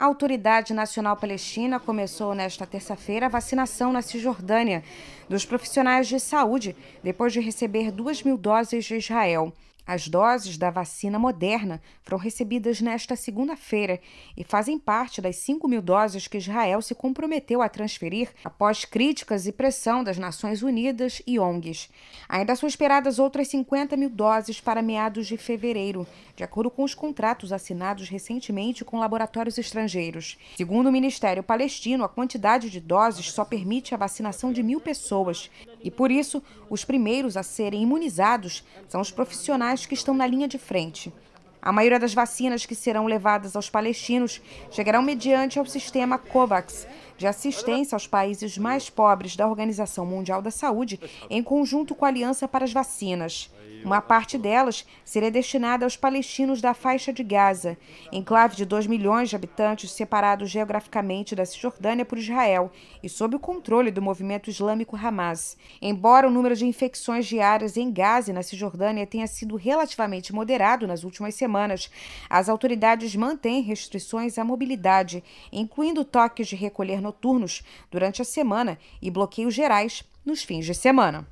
A Autoridade Nacional Palestina começou nesta terça-feira a vacinação na Cisjordânia dos profissionais de saúde, depois de receber 2 mil doses de Israel. As doses da vacina moderna foram recebidas nesta segunda-feira e fazem parte das 5 mil doses que Israel se comprometeu a transferir após críticas e pressão das Nações Unidas e ONGs. Ainda são esperadas outras 50 mil doses para meados de fevereiro, de acordo com os contratos assinados recentemente com laboratórios estrangeiros. Segundo o Ministério Palestino, a quantidade de doses só permite a vacinação de mil pessoas. E por isso, os primeiros a serem imunizados são os profissionais que estão na linha de frente. A maioria das vacinas que serão levadas aos palestinos chegarão mediante ao sistema COVAX, de assistência aos países mais pobres da Organização Mundial da Saúde, em conjunto com a Aliança para as Vacinas. Uma parte delas seria destinada aos palestinos da faixa de Gaza, enclave de 2 milhões de habitantes separados geograficamente da Cisjordânia por Israel e sob o controle do movimento islâmico Hamas. Embora o número de infecções diárias em Gaza e na Cisjordânia tenha sido relativamente moderado nas últimas semanas, as autoridades mantêm restrições à mobilidade, incluindo toques de recolher no noturnos durante a semana e bloqueios gerais nos fins de semana.